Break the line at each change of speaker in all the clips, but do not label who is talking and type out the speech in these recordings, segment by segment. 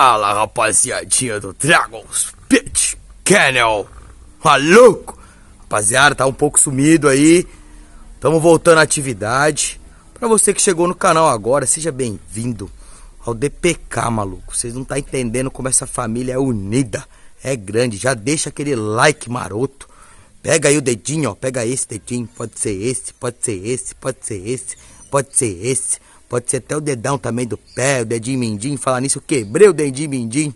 Fala rapaziadinha do Dragon's Pit Canal Maluco tá Rapaziada, tá um pouco sumido aí Tamo voltando à atividade Pra você que chegou no canal agora, seja bem-vindo ao DPK, maluco Vocês não tá entendendo como essa família é unida É grande, já deixa aquele like maroto Pega aí o dedinho, ó Pega esse dedinho, pode ser esse, pode ser esse, pode ser esse Pode ser esse Pode ser até o dedão também do pé, o dedinho mindinho. Falar nisso, eu quebrei o dedinho mindinho.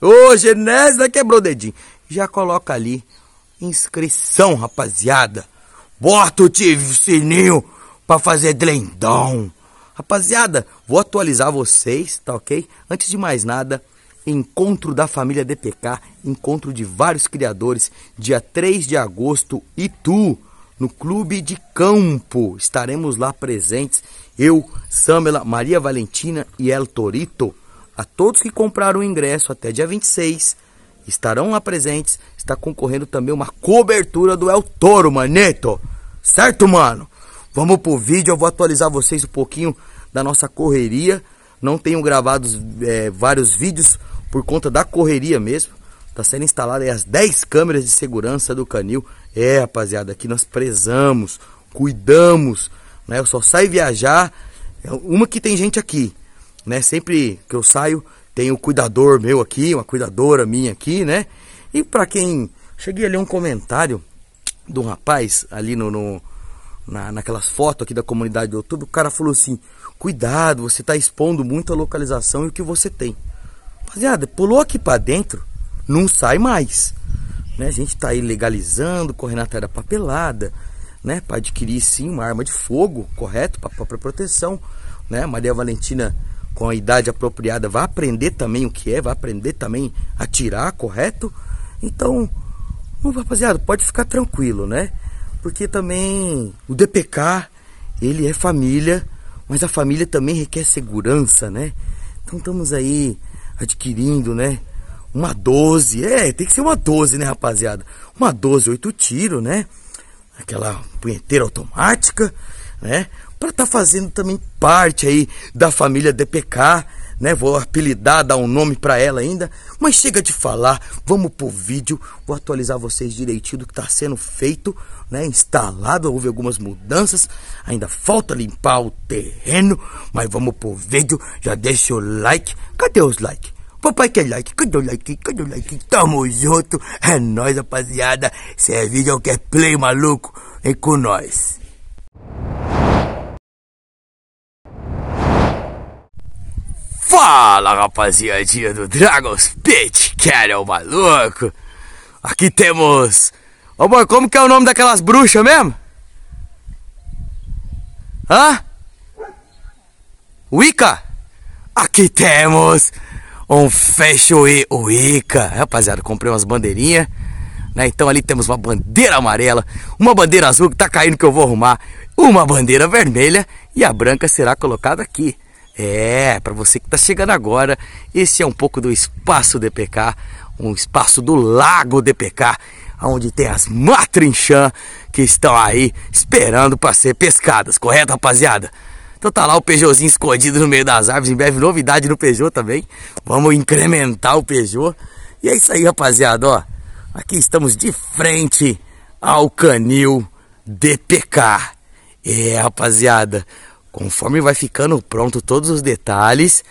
Ô, Genésio, é quebrou o dedinho. Já coloca ali inscrição, rapaziada. Bota o sininho pra fazer drendão. Rapaziada, vou atualizar vocês, tá ok? Antes de mais nada, encontro da família DPK, encontro de vários criadores, dia 3 de agosto, e tu no Clube de Campo. Estaremos lá presentes, eu, Samela, Maria Valentina e El Torito. A todos que compraram o ingresso até dia 26 estarão lá presentes. Está concorrendo também uma cobertura do El Toro, maneto. Certo, mano? Vamos pro vídeo, eu vou atualizar vocês um pouquinho da nossa correria. Não tenho gravado é, vários vídeos por conta da correria mesmo. Tá sendo instalada as 10 câmeras de segurança do canil. É, rapaziada, aqui nós prezamos, cuidamos, né? Eu só saio viajar. É uma que tem gente aqui, né? Sempre que eu saio, tem o um cuidador meu aqui, uma cuidadora minha aqui, né? E para quem. Cheguei ali um comentário de um rapaz ali no, no na, naquelas fotos aqui da comunidade do YouTube, o cara falou assim: cuidado, você está expondo muito a localização e o que você tem. Rapaziada, pulou aqui para dentro, não sai mais. Né? A gente está aí legalizando, correndo atrás da papelada, né? para adquirir sim uma arma de fogo, correto, para própria proteção. Né? Maria Valentina, com a idade apropriada, vai aprender também o que é, vai aprender também a tirar, correto? Então, rapaziada, pode ficar tranquilo, né? Porque também o DPK, ele é família, mas a família também requer segurança, né? Então estamos aí adquirindo, né? Uma 12, é, tem que ser uma 12, né, rapaziada? Uma 12, 8 tiros né? Aquela punheteira automática, né? Pra tá fazendo também parte aí da família DPK, né? Vou apelidar, dar um nome para ela ainda. Mas chega de falar, vamos pro vídeo. Vou atualizar vocês direitinho do que tá sendo feito, né? Instalado, houve algumas mudanças. Ainda falta limpar o terreno, mas vamos pro vídeo. Já deixa o like. Cadê os likes? Pai quer like, cadê o like, cadê o like? Tamo junto, é nóis, rapaziada. Se é vídeo, quer play, maluco, vem com nós. Fala, rapaziadinha do Dragon's Pit, quer é o maluco? Aqui temos... Ô, boy, como que é o nome daquelas bruxas mesmo? Hã? Wicca? Aqui temos um fashion Oica. Rapaziada, comprei umas bandeirinhas. Né? Então ali temos uma bandeira amarela, uma bandeira azul que tá caindo que eu vou arrumar, uma bandeira vermelha e a branca será colocada aqui. É, para você que está chegando agora, esse é um pouco do espaço DPK, um espaço do Lago DPK, onde tem as matrinchã que estão aí esperando para ser pescadas, correto, rapaziada? Então tá lá o Peugeotzinho escondido no meio das árvores. Em breve, novidade no Peugeot também. Vamos incrementar o Peugeot. E é isso aí, rapaziada, ó. Aqui estamos de frente ao canil DPK. É, rapaziada, conforme vai ficando pronto todos os detalhes,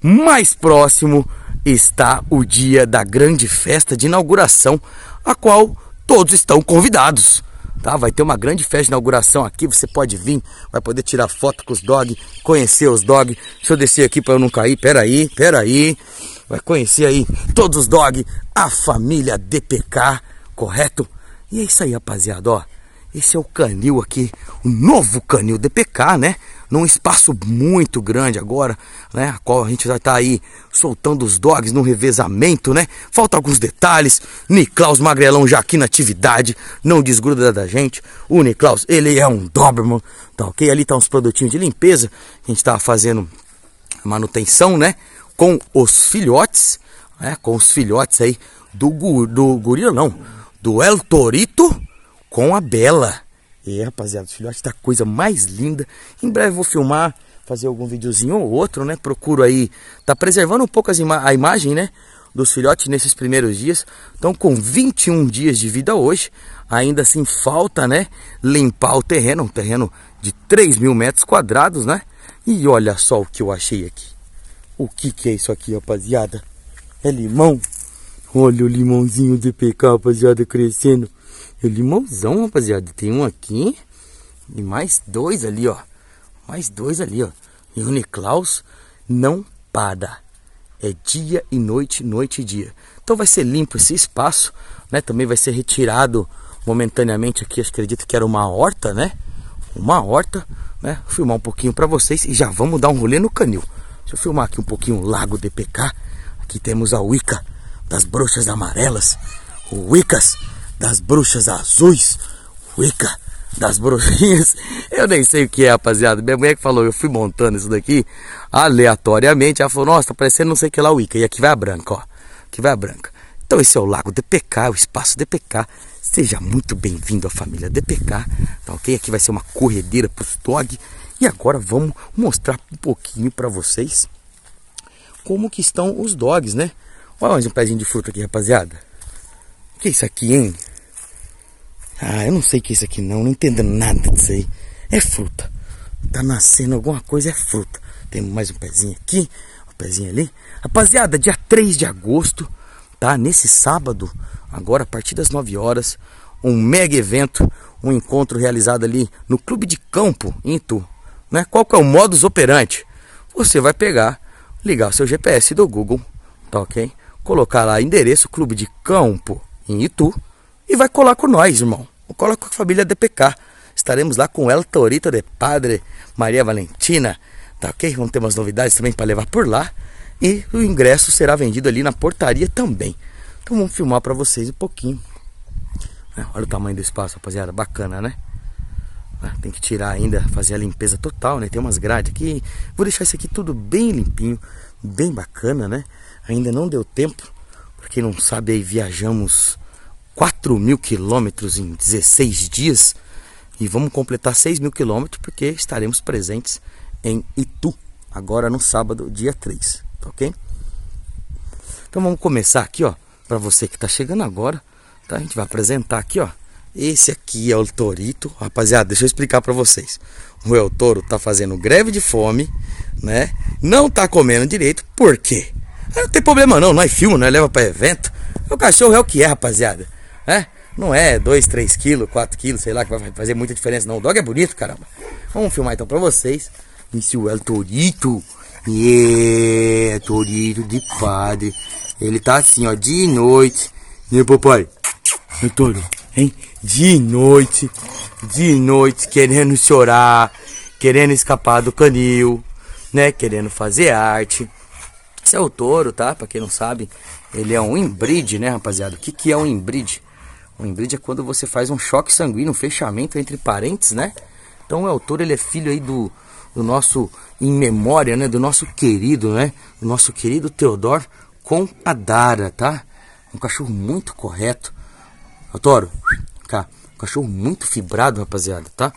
mais próximo está o dia da grande festa de inauguração, a qual todos estão convidados. Tá? Vai ter uma grande festa de inauguração aqui, você pode vir, vai poder tirar foto com os dog, conhecer os dog. Deixa eu descer aqui para eu não cair. Pera aí, pera aí. Vai conhecer aí todos os dog, a família DPK, correto? E é isso aí, rapaziada, ó. Esse é o canil aqui, o novo canil DPK, né? num espaço muito grande agora, né? A qual a gente vai estar tá aí soltando os dogs no revezamento, né? Falta alguns detalhes. Niklaus Magrelão já aqui na atividade, não desgruda da gente. O Niklaus, ele é um Doberman, tá ok? Ali tá uns produtinhos de limpeza, a gente tá fazendo manutenção, né? Com os filhotes, né? Com os filhotes aí do, gu, do gorila, não, do El Torito com a Bela. E é, rapaziada, os filhotes da coisa mais linda. Em breve vou filmar, fazer algum videozinho ou outro, né? Procuro aí, tá preservando um pouco ima a imagem, né? Dos filhotes nesses primeiros dias. Então, com 21 dias de vida hoje, ainda assim falta, né? Limpar o terreno, um terreno de 3 mil metros quadrados, né? E olha só o que eu achei aqui. O que que é isso aqui, rapaziada? É limão? Olha o limãozinho de PK, rapaziada, crescendo. E limãozão, rapaziada. Tem um aqui. E mais dois ali, ó. Mais dois ali, ó. E o Niklaus não para. É dia e noite, noite e dia. Então vai ser limpo esse espaço, né? Também vai ser retirado momentaneamente aqui, acredito que era uma horta, né? Uma horta, né? Vou filmar um pouquinho para vocês e já vamos dar um rolê no canil. Deixa eu filmar aqui um pouquinho o Lago DPK. Aqui temos a Wicca das Bruxas Amarelas. O Wiccas das bruxas azuis, Wicca das bruxinhas. Eu nem sei o que é, rapaziada. Minha mulher que falou, eu fui montando isso daqui aleatoriamente. Ela falou, nossa, tá parecendo não sei o que lá, Wicca. E aqui vai a branca, ó. Aqui vai a branca. Então esse é o Lago DPK, é o Espaço DPK. Seja muito bem-vindo à família DPK, tá ok? Aqui vai ser uma corredeira pros dog. E agora vamos mostrar um pouquinho para vocês como que estão os dogs, né? Olha mais um pezinho de fruta aqui, rapaziada. O que é isso aqui, hein? Ah, eu não sei o que é isso aqui não, não entendo nada disso aí. É fruta. Tá nascendo alguma coisa, é fruta. Temos mais um pezinho aqui, um pezinho ali. Rapaziada, dia 3 de agosto, tá? Nesse sábado, agora a partir das 9 horas, um mega evento, um encontro realizado ali no Clube de Campo, em Itu. Né? Qual que é o modus operandi? Você vai pegar, ligar o seu GPS do Google, tá ok? Colocar lá endereço Clube de Campo em Itu e vai colar com nós, irmão. Cola com a família DPK. Estaremos lá com El Torito de Padre, Maria Valentina, tá ok? Vamos ter umas novidades também para levar por lá. E o ingresso será vendido ali na portaria também. Então vamos filmar para vocês um pouquinho. É, olha o tamanho do espaço, rapaziada. Bacana, né? Ah, tem que tirar ainda, fazer a limpeza total, né? Tem umas grades aqui. Vou deixar isso aqui tudo bem limpinho, bem bacana, né? Ainda não deu tempo. Pra quem não sabe, aí viajamos 4 mil quilômetros em 16 dias e vamos completar 6 mil quilômetros porque estaremos presentes em Itu, agora no sábado, dia 3, tá ok? Então vamos começar aqui, ó, para você que está chegando agora, tá? A gente vai apresentar aqui, ó, esse aqui é o Torito. Rapaziada, deixa eu explicar para vocês. O El Toro tá fazendo greve de fome, né? Não tá comendo direito, por quê? Não tem problema não, nós é filma, nós é leva para evento. O cachorro é o que é, rapaziada. É? Não é 2, 3 quilos, 4 quilos, sei lá, que vai fazer muita diferença, não. O dog é bonito, caramba. Vamos filmar então pra vocês. Esse é o Torito. Yeah, Torito de padre. Ele tá assim, ó, de noite. Né, papai? É Toro, hein? De noite, de noite, querendo chorar, querendo escapar do canil, né? Querendo fazer arte. Esse é o touro, tá? Pra quem não sabe, ele é um embride, né, rapaziada? O que, que é um embride? um embride é quando você faz um choque sanguíneo, um fechamento entre parentes, né? Então o autor ele é filho aí do, do nosso em memória, né, do nosso querido, né, do nosso querido Teodoro com a Dara, tá? Um cachorro muito correto. Toro, cá, um cachorro muito fibrado, rapaziada, tá?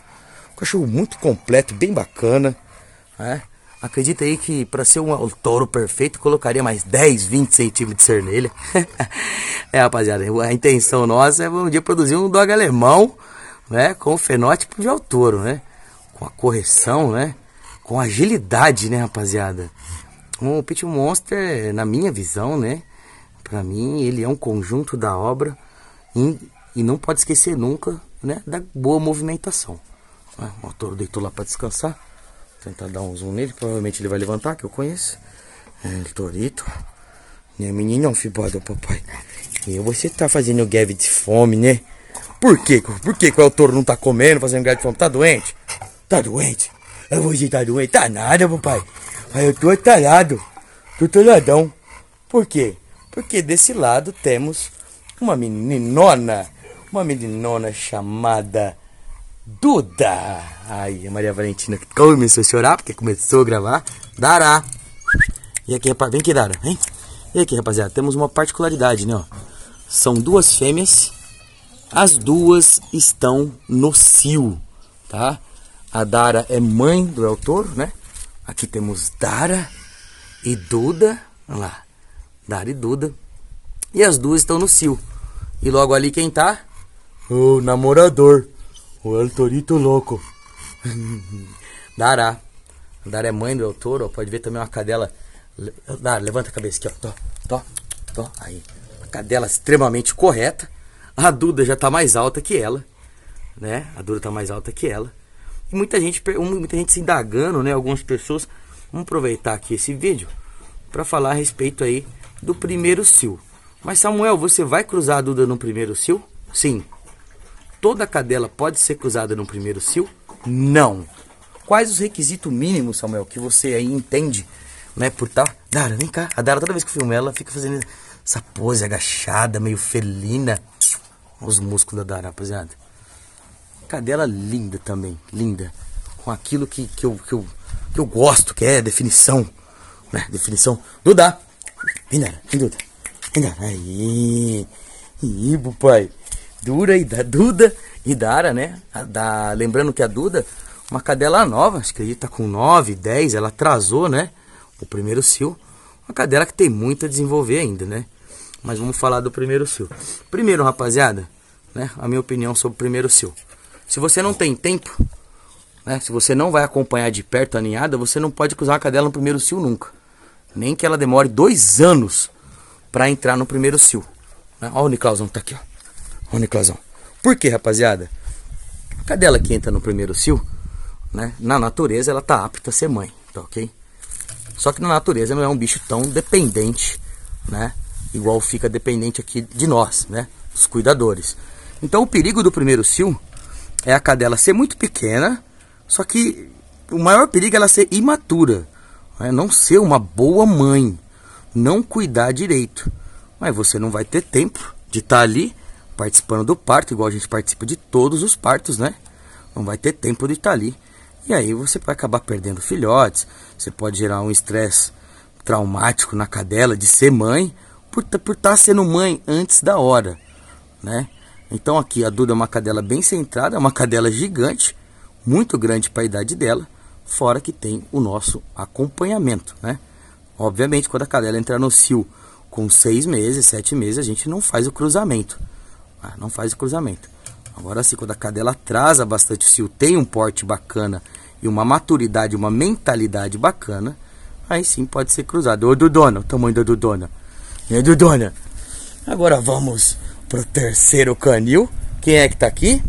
Um cachorro muito completo, bem bacana, né? Acredita aí que para ser um, um touro perfeito, colocaria mais 10, 20 centímetros de cernelha. é, rapaziada, a intenção nossa é um dia produzir um dog alemão, né? Com o fenótipo de touro, né? Com a correção, né? Com agilidade, né, rapaziada? O Pit Monster, na minha visão, né? Para mim, ele é um conjunto da obra e, e não pode esquecer nunca, né? Da boa movimentação. Né, o touro deitou lá para descansar tentar dar um zoom nele, provavelmente ele vai levantar, que eu conheço. É, Torito. Minha menina é um fibó do papai. E você tá fazendo greve de fome, né? Por quê? Por quê que é o touro não tá comendo, fazendo greve de fome? Tá doente? Tá doente? Eu vou dizer, tá doente? Tá nada, papai. Mas eu tô atalhado. Tô atalhadão. Por quê? Porque desse lado temos uma meninona. Uma meninona chamada Duda. Aí, a Maria Valentina começou a chorar porque começou a gravar. Dará. E aqui, rapaz, vem aqui, Dara, hein? E aqui, rapaziada, temos uma particularidade, né? Ó. São duas fêmeas. As duas estão no cio, tá? A Dara é mãe do El Toro, né? Aqui temos Dara e Duda. Olha lá. Dara e Duda. E as duas estão no cio. E logo ali quem tá? O namorador. O El Torito Louco. Dará. Dará é mãe do El Toro. Pode ver também uma cadela. Dará, levanta a cabeça aqui, ó. Tó, tó, Aí. Uma cadela extremamente correta. A Duda já tá mais alta que ela. Né? A Duda tá mais alta que ela. E muita gente, muita gente se indagando, né? Algumas pessoas. Vamos aproveitar aqui esse vídeo para falar a respeito aí do primeiro sil. Mas Samuel, você vai cruzar a Duda no primeiro sil? Sim toda cadela pode ser cruzada no primeiro cio? Não. Quais os requisitos mínimos, Samuel, que você aí entende, né, por tal? Dara, vem cá. A Dara, toda vez que eu filmo ela, fica fazendo essa pose agachada, meio felina. Os músculos da Dara, rapaziada. Cadela linda também, linda. Com aquilo que, que, eu, que, eu, que eu gosto, que é definição. Né? Definição. Duda! Vem, Dara, vem, Duda. Vem, Dara. Aí. Ih, pai. Dura e da Duda e Dara, né? Da, lembrando que a Duda, uma cadela nova, acho que aí tá com 9, 10, ela atrasou, né? O primeiro cio. Uma cadela que tem muito a desenvolver ainda, né? Mas vamos falar do primeiro cio. Primeiro, rapaziada, né? A minha opinião sobre o primeiro cio. Se você não tem tempo, né? Se você não vai acompanhar de perto a ninhada, você não pode cruzar a cadela no primeiro cio nunca. Nem que ela demore dois anos para entrar no primeiro cio. Né? Ó, o Niclausão tá aqui, ó roniclosão. Por Porque, rapaziada? A cadela que entra no primeiro cio, né, na natureza ela tá apta a ser mãe, tá ok? Só que na natureza não é um bicho tão dependente, né? Igual fica dependente aqui de nós, né? Os cuidadores. Então o perigo do primeiro cio é a cadela ser muito pequena, só que o maior perigo é ela ser imatura, né? não ser uma boa mãe, não cuidar direito. Mas você não vai ter tempo de estar tá ali participando do parto, igual a gente participa de todos os partos, né? Não vai ter tempo de estar tá ali. E aí você vai acabar perdendo filhotes, você pode gerar um estresse traumático na cadela de ser mãe, por, por estar tá sendo mãe antes da hora, né? Então aqui a Duda é uma cadela bem centrada, é uma cadela gigante, muito grande para a idade dela, fora que tem o nosso acompanhamento, né? Obviamente, quando a cadela entrar no cio com seis meses, sete meses, a gente não faz o cruzamento. Ah, não faz o cruzamento. Agora sim, quando a cadela atrasa bastante o cio, tem um porte bacana e uma maturidade, uma mentalidade bacana, aí sim pode ser cruzado. Ô Dudona, o tamanho da Dudona. E aí, Dudona? Agora vamos pro terceiro canil. Quem é que tá aqui?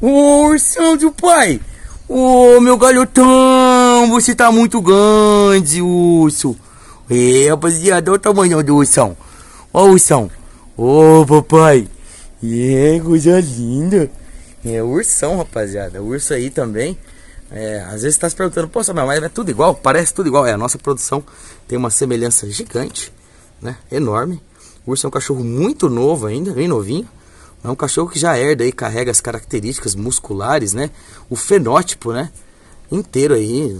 O ursão do pai! Ô meu galhotão, você tá muito grande, urso! E rapaziada, olha o tamanho do ursão! Ó o ursão! Ô papai! E coisa linda. É ursão, rapaziada. O urso aí também. É, às vezes está se perguntando, pô, Samuel, mas é tudo igual? Parece tudo igual. É, a nossa produção tem uma semelhança gigante, né? Enorme. O urso é um cachorro muito novo ainda, bem novinho. É um cachorro que já herda e carrega as características musculares, né? O fenótipo, né? Inteiro aí.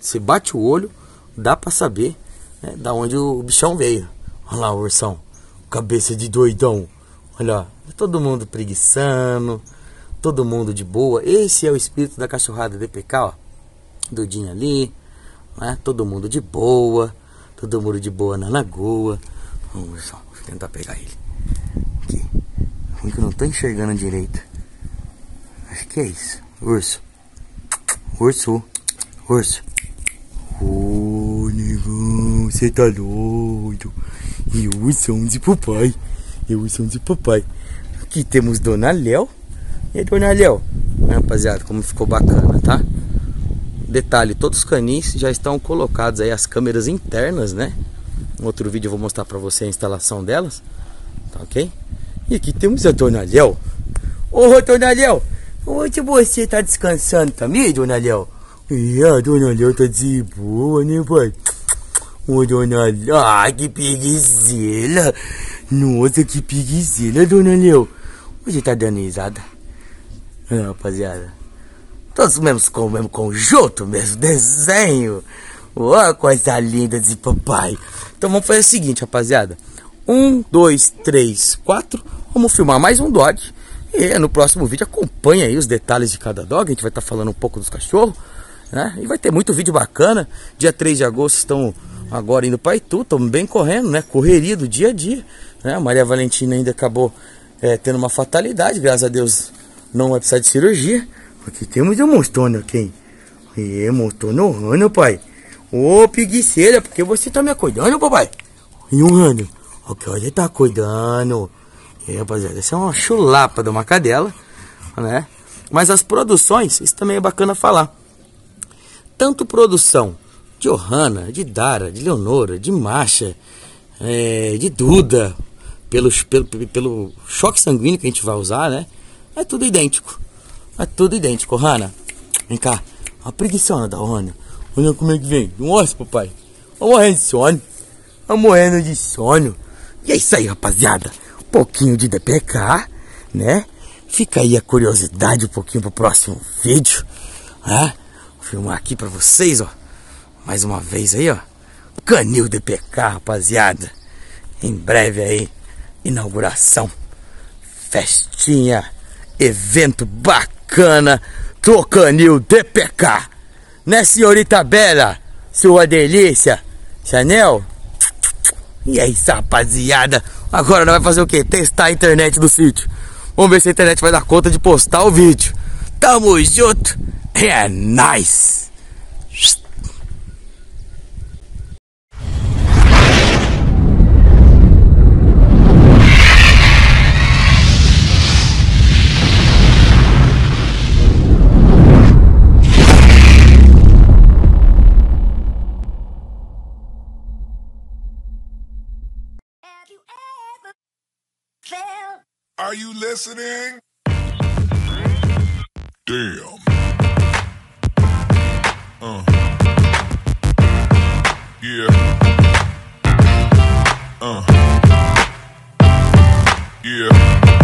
Você bate o olho, dá para saber né? da onde o bichão veio. Olha lá o ursão. Cabeça de doidão. Olha lá todo mundo preguiçando, todo mundo de boa. Esse é o espírito da cachorrada DPK, ó. Dudinho ali, né? todo mundo de boa, todo mundo de boa na lagoa. Vamos só, tentar pegar ele. Aqui. Ruim é que eu não tô enxergando direito. Acho que é isso. Urso. Urso. Urso. Ô, negão, você tá doido. Eu sou é um de papai. Eu sou é um de papai. Aqui temos Dona Léo. E aí, Dona Léo? Rapaziada, como ficou bacana, tá? Detalhe, todos os canis já estão colocados aí as câmeras internas, né? Em outro vídeo eu vou mostrar para você a instalação delas, tá ok? E aqui temos a Dona Léo. Ô, Dona Léo, hoje você tá descansando também, Dona Léo? E a Dona Léo tá de boa, né, pai? Ô, Dona Léo, ah, que preguiçela. Nossa, que preguiçela, Dona Léo. Hoje tá dando risada. É, rapaziada. Todos mesmo com o mesmo conjunto, mesmo desenho. Uma coisa linda de papai. Então vamos fazer o seguinte, rapaziada. Um, dois, três, quatro. Vamos filmar mais um dog. E no próximo vídeo acompanha aí os detalhes de cada dog. A gente vai estar tá falando um pouco dos cachorros. Né? E vai ter muito vídeo bacana. Dia 3 de agosto estão agora indo para Itu. Estamos bem correndo, né? Correria do dia a dia. Né? Maria Valentina ainda acabou é, tendo uma fatalidade, graças a Deus não vai precisar de cirurgia, porque temos hemostônio aqui. no rano, pai. Ô, preguiceira, porque você tá me acordando, papai? E um rano, o que ele tá acordando? E, rapaziada, essa é uma chulapa de uma cadela, né? Mas as produções, isso também é bacana falar. Tanto produção de Johanna, de Dara, de Leonora, de Marcha, é, de Duda, pelos, pelo, pelo choque sanguíneo que a gente vai usar, né? É tudo idêntico. É tudo idêntico, Hanna. Vem cá. A preguiçona da Hanna. Olha como é que vem. Nossa, papai. Tá morrendo de sono. Tá morrendo de sono. E é isso aí, rapaziada. Um pouquinho de DPK, né? Fica aí a curiosidade um pouquinho pro próximo vídeo, né? Vou filmar aqui pra vocês, ó. Mais uma vez aí, ó. Canil DPK, rapaziada. Em breve aí inauguração, festinha, evento bacana, Trocanil DPK. Né, senhorita Bela? Sua delícia? Chanel? E é isso, rapaziada. Agora nós vai fazer o quê? Testar a internet do sítio. Vamos ver se a internet vai dar conta de postar o vídeo. Tamo junto. É nóis. Nice. listening. Damn. Uh. Yeah. Uh. Yeah.